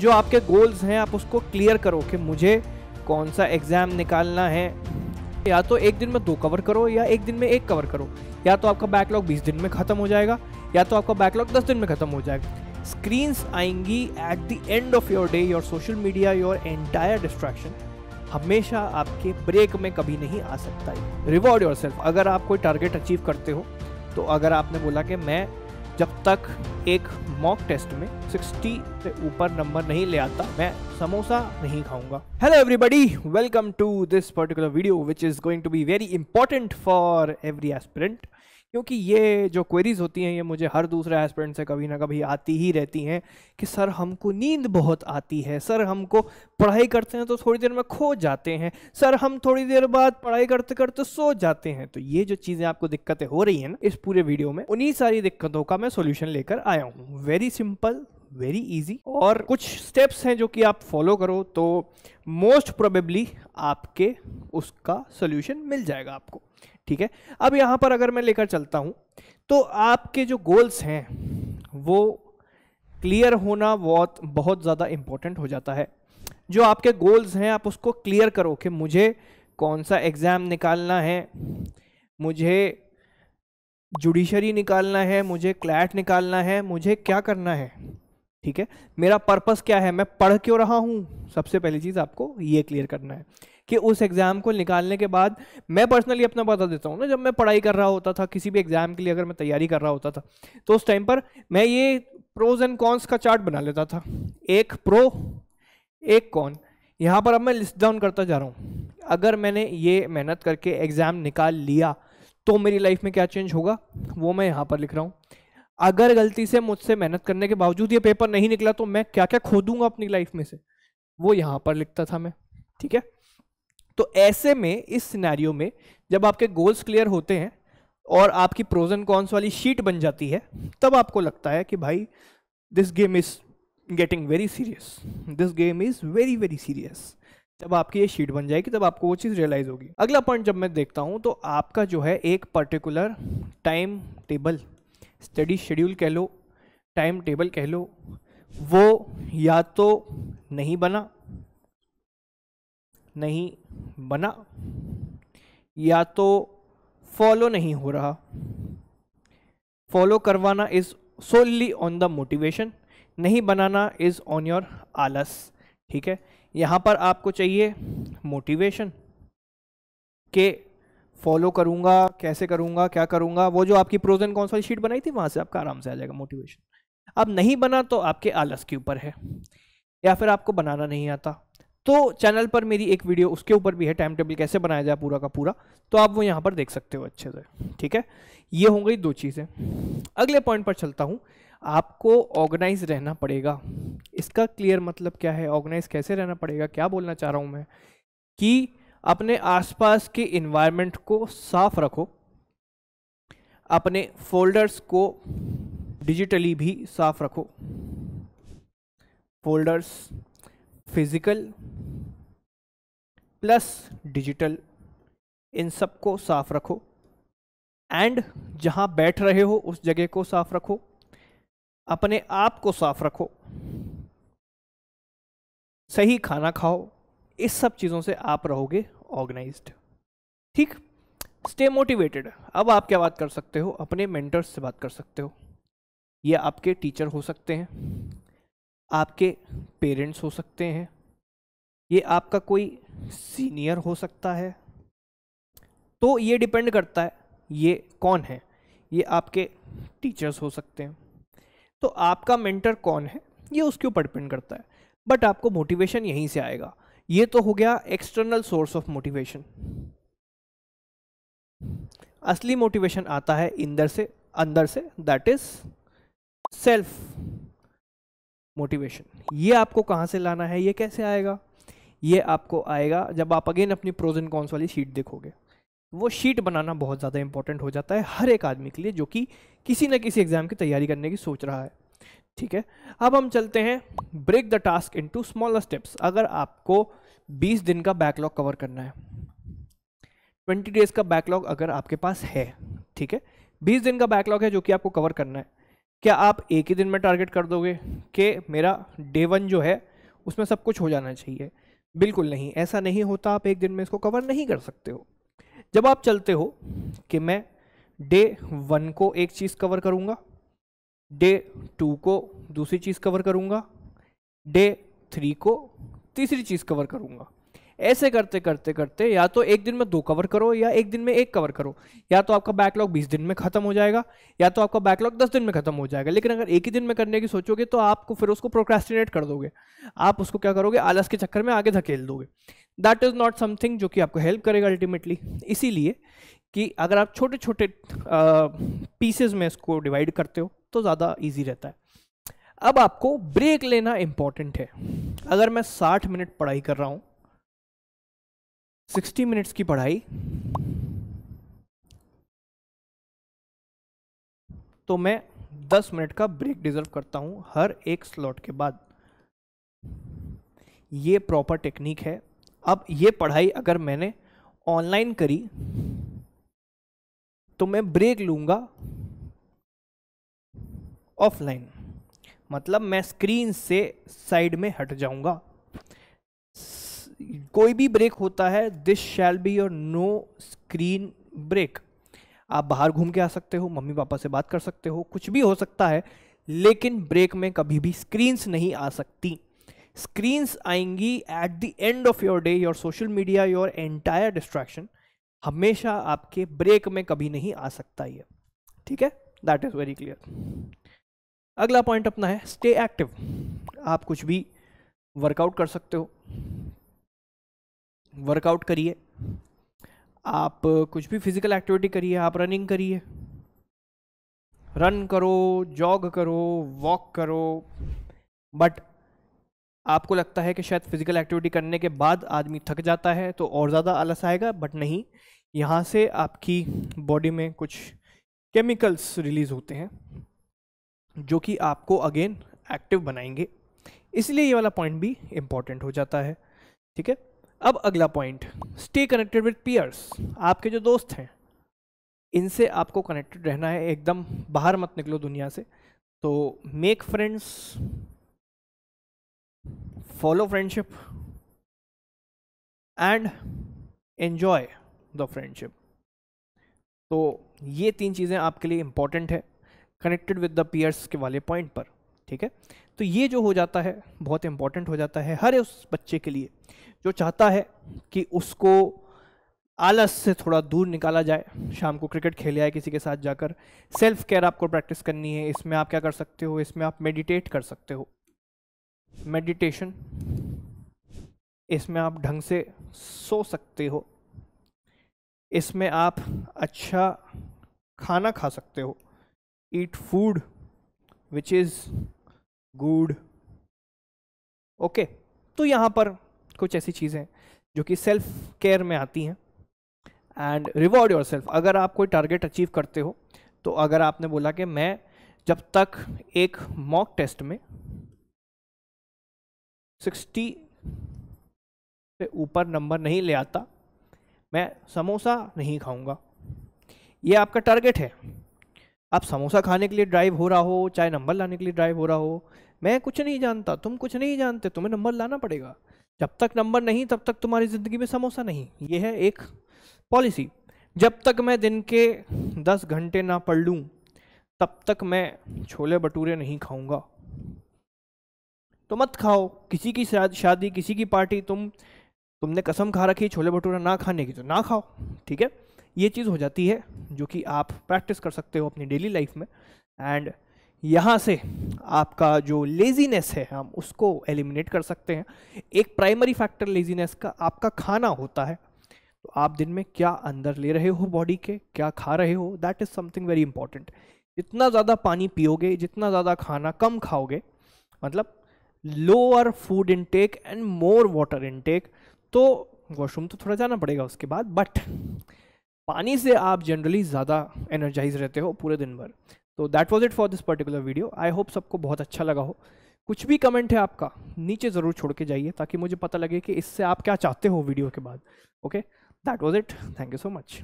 जो आपके गोल्स हैं आप उसको क्लियर करो कि मुझे कौन सा एग्ज़ाम निकालना है या तो एक दिन में दो कवर करो या एक दिन में एक कवर करो या तो आपका बैकलॉग 20 दिन में ख़त्म हो जाएगा या तो आपका बैकलॉग 10 दिन में ख़त्म हो जाएगा स्क्रीन्स आएंगी at the end of your day your social media your entire distraction हमेशा आपके ब्रेक में कभी नहीं आ सकता है रिवॉर्ड योर अगर आप कोई टारगेट अचीव करते हो तो अगर आपने बोला कि मैं जब तक एक मॉक टेस्ट में 60 से ऊपर नंबर नहीं ले आता मैं समोसा नहीं खाऊंगा hello everybody welcome to this particular video which is going to be very important for every aspirant क्योंकि ये जो क्वेरीज होती हैं ये मुझे हर दूसरे एस्पेरेंट से कभी ना कभी आती ही रहती हैं कि सर हमको नींद बहुत आती है सर हमको पढ़ाई करते हैं तो थोड़ी देर में खो जाते हैं सर हम थोड़ी देर बाद पढ़ाई करते करते सो जाते हैं तो ये जो चीज़ें आपको दिक्कतें हो रही हैं ना इस पूरे वीडियो में उन्हीं सारी दिक्कतों का मैं सोल्यूशन लेकर आया हूँ वेरी सिंपल वेरी ईजी और कुछ स्टेप्स हैं जो कि आप फॉलो करो तो मोस्ट प्रोबेबली आपके उसका सोल्यूशन मिल जाएगा आपको ठीक है अब यहां पर अगर मैं लेकर चलता हूं तो आपके जो गोल्स हैं वो क्लियर होना बहुत बहुत ज़्यादा इंपॉर्टेंट हो जाता है जो आपके गोल्स हैं आप उसको क्लियर करो कि मुझे कौन सा एग्ज़ाम निकालना है मुझे जुडिशरी निकालना है मुझे क्लैट निकालना है मुझे क्या करना है ठीक है मेरा पर्पस क्या है मैं पढ़ क्यों रहा हूँ सबसे पहली चीज़ आपको ये क्लियर करना है कि उस एग्ज़ाम को निकालने के बाद मैं पर्सनली अपना बता देता हूँ ना जब मैं पढ़ाई कर रहा होता था किसी भी एग्ज़ाम के लिए अगर मैं तैयारी कर रहा होता था तो उस टाइम पर मैं ये प्रोज एंड कॉन्स का चार्ट बना लेता था एक प्रो एक कॉन यहाँ पर अब मैं लिस्ट डाउन करता जा रहा हूँ अगर मैंने ये मेहनत करके एग्ज़ाम निकाल लिया तो मेरी लाइफ में क्या चेंज होगा वो मैं यहाँ पर लिख रहा हूँ अगर गलती से मुझसे मेहनत करने के बावजूद ये पेपर नहीं निकला तो मैं क्या क्या खो दूंगा अपनी लाइफ में से वो यहाँ पर लिखता था मैं ठीक है तो ऐसे में इस सिनेरियो में जब आपके गोल्स क्लियर होते हैं और आपकी प्रोज एंड कॉन्स वाली शीट बन जाती है तब आपको लगता है कि भाई this game is getting very serious this game is very very serious जब आपकी ये शीट बन जाएगी तब आपको वो चीज़ रियलाइज होगी अगला पॉइंट जब मैं देखता हूँ तो आपका जो है एक particular time table study schedule कह लो टाइम टेबल कह लो वो या तो नहीं बना नहीं बना या तो फॉलो नहीं हो रहा फॉलो करवाना is solely on the motivation नहीं बनाना इज ऑन योर आलस ठीक है यहाँ पर आपको चाहिए मोटिवेशन के फॉलो करूँगा कैसे करूँगा क्या करूँगा वो जो आपकी प्रोज एंड कॉन्सल शीट बनाई थी वहाँ से आपका आराम से आ जाएगा मोटिवेशन अब नहीं बना तो आपके आलस के ऊपर है या फिर आपको बनाना नहीं आता तो चैनल पर मेरी एक वीडियो उसके ऊपर भी है टाइम टेबल कैसे बनाया जाए पूरा का पूरा तो आप वो यहाँ पर देख सकते हो अच्छे से ठीक है ये हो गई दो चीज़ें अगले पॉइंट पर चलता हूँ आपको ऑर्गेनाइज रहना पड़ेगा इसका क्लियर मतलब क्या है ऑर्गेनाइज कैसे रहना पड़ेगा क्या बोलना चाह रहा हूँ मैं कि अपने आसपास के इन्वायरमेंट को साफ रखो अपने फोल्डर्स को डिजिटली भी साफ रखो फोल्डर्स फिजिकल प्लस डिजिटल इन सब को साफ रखो एंड जहाँ बैठ रहे हो उस जगह को साफ रखो अपने आप को साफ रखो सही खाना खाओ इस सब चीज़ों से आप रहोगे ऑर्गेनाइज ठीक स्टे मोटिवेटेड अब आप क्या बात कर सकते हो अपने मेंटर्स से बात कर सकते हो ये आपके टीचर हो सकते हैं आपके पेरेंट्स हो सकते हैं ये आपका कोई सीनियर हो सकता है तो ये डिपेंड करता है ये कौन है ये आपके टीचर्स हो सकते हैं तो आपका मेंटर कौन है ये उसके ऊपर डिपेंड करता है बट आपको मोटिवेशन यहीं से आएगा ये तो हो गया एक्सटर्नल सोर्स ऑफ मोटिवेशन असली मोटिवेशन आता है इंदर से अंदर say that is self motivation ये आपको कहाँ से लाना है ये कैसे आएगा ये आपको आएगा जब आप अगेन अपनी प्रोज एंड कॉन्स वाली शीट देखोगे वो शीट बनाना बहुत ज़्यादा इंपॉर्टेंट हो जाता है हर एक आदमी के लिए जो कि किसी न किसी एग्ज़ाम की तैयारी करने की सोच रहा है ठीक है अब हम चलते हैं break the task into smaller steps अगर आपको 20 दिन का बैकलॉग कवर करना है 20 डेज का बैकलॉग अगर आपके पास है ठीक है 20 दिन का बैकलॉग है जो कि आपको कवर करना है क्या आप एक ही दिन में टारगेट कर दोगे कि मेरा डे वन जो है उसमें सब कुछ हो जाना चाहिए बिल्कुल नहीं ऐसा नहीं होता आप एक दिन में इसको कवर नहीं कर सकते हो जब आप चलते हो कि मैं डे वन को एक चीज़ कवर करूँगा डे टू को दूसरी चीज़ कवर करूँगा डे थ्री को तीसरी चीज़ कवर करूँगा ऐसे करते करते करते या तो एक दिन में दो कवर करो या एक दिन में एक कवर करो या तो आपका बैकलॉग बीस दिन में खत्म हो जाएगा या तो आपका बैकलॉग दस दिन में खत्म हो जाएगा लेकिन अगर एक ही दिन में करने की सोचोगे तो आपको फिर उसको प्रोक्रेस्टिनेट कर दोगे आप उसको क्या करोगे आलस के चक्कर में आगे धकेल दोगे दैट इज़ नॉट समथिंग जो कि आपको हेल्प करेगा अल्टीमेटली इसीलिए कि अगर आप छोटे छोटे पीसेज में इसको डिवाइड करते हो तो ज़्यादा ईजी रहता है अब आपको ब्रेक लेना इम्पॉर्टेंट है अगर मैं 60 मिनट पढ़ाई कर रहा हूँ सिक्सटी मिनट्स की पढ़ाई तो मैं दस मिनट का ब्रेक डिजर्व करता हूँ हर एक स्लॉट के बाद ये प्रॉपर टेक्निक है अब ये पढ़ाई अगर मैंने ऑनलाइन करी तो मैं ब्रेक लूंगा ऑफलाइन मतलब मैं स्क्रीन से साइड में हट जाऊंगा कोई भी ब्रेक होता है this shall be your no screen break आप बाहर घूम के आ सकते हो मम्मी पापा से बात कर सकते हो कुछ भी हो सकता है लेकिन ब्रेक में कभी भी स्क्रीन्स नहीं आ सकती स्क्रीन्स आएंगी at the end of your day your social media your entire distraction हमेशा आपके ब्रेक में कभी नहीं आ सकता ये ठीक है दैट इज़ वेरी क्लियर अगला पॉइंट अपना है स्टे एक्टिव आप कुछ भी वर्कआउट कर सकते हो वर्कआउट करिए आप कुछ भी फिजिकल एक्टिविटी करिए आप रनिंग करिए रन करो जॉग करो वॉक करो बट आपको लगता है कि शायद फिजिकल एक्टिविटी करने के बाद आदमी थक जाता है तो और ज़्यादा आलस आएगा बट नहीं यहाँ से आपकी बॉडी में कुछ केमिकल्स रिलीज़ होते हैं जो कि आपको अगेन एक्टिव बनाएंगे इसलिए ये वाला पॉइंट भी इम्पॉर्टेंट हो जाता है ठीक है अब अगला point stay connected with peers आपके जो दोस्त हैं इनसे आपको कनेक्टेड रहना है एकदम बाहर मत निकलो दुनिया से तो make friends follow friendship and enjoy the friendship तो ये तीन चीज़ें आपके लिए इम्पॉर्टेंट है कनेक्टेड विद द पीयर्स के वाले पॉइंट पर ठीक है तो ये जो हो जाता है बहुत इंपॉर्टेंट हो जाता है हर उस बच्चे के लिए जो चाहता है कि उसको आलस से थोड़ा दूर निकाला जाए शाम को क्रिकेट खेल आए किसी के साथ जाकर सेल्फ केयर आपको प्रैक्टिस करनी है इसमें आप क्या कर सकते हो इसमें आप मेडिटेट कर सकते हो मेडिटेशन इसमें आप ढंग से सो सकते हो इसमें आप अच्छा खाना खा सकते हो eat food which is good okay तो यहाँ पर कुछ ऐसी चीज़ें जो कि सेल्फ केयर में आती हैं एंड रिवॉर्ड योर सेल्फ अगर आप कोई टारगेट अचीव करते हो तो अगर आपने बोला कि मैं जब तक एक मॉक टेस्ट में 60 से ऊपर नंबर नहीं ले आता मैं समोसा नहीं खाऊंगा ये आपका टारगेट है आप समोसा खाने के लिए ड्राइव हो रहा हो चाहे नंबर लाने के लिए ड्राइव हो रहा हो मैं कुछ नहीं जानता तुम कुछ नहीं जानते तुम्हें नंबर लाना पड़ेगा जब तक नंबर नहीं तब तक तुम्हारी ज़िंदगी में समोसा नहीं ये है एक पॉलिसी जब तक मैं दिन के दस घंटे ना पढ़ लूँ तब तक मैं छोले भटूरे नहीं खाऊंगा तो मत खाओ किसी की शादी किसी की पार्टी तुम तुमने कसम खा रखी छोले भटूरे ना खाने की तो ना खाओ ठीक है ये चीज़ हो जाती है जो कि आप प्रैक्टिस कर सकते हो अपनी डेली लाइफ में एंड यहाँ से आपका जो लेजीनेस है हम उसको एलिमिनेट कर सकते हैं एक प्राइमरी फैक्टर लेजीनेस का आपका खाना होता है तो आप दिन में क्या अंदर ले रहे हो बॉडी के क्या खा रहे हो that is something very important जितना ज़्यादा पानी पियोगे जितना ज़्यादा खाना कम खाओगे मतलब lower food intake and more water intake तो वॉशरूम तो थोड़ा जाना पड़ेगा उसके बाद बट पानी से आप जनरली ज़्यादा एनर्जाइज रहते हो पूरे दिन भर तो that was it for this particular video I hope सबको बहुत अच्छा लगा हो कुछ भी कमेंट है आपका नीचे ज़रूर छोड़ के जाइए ताकि मुझे पता लगे कि इससे आप क्या चाहते हो वीडियो के बाद okay that was it thank you so much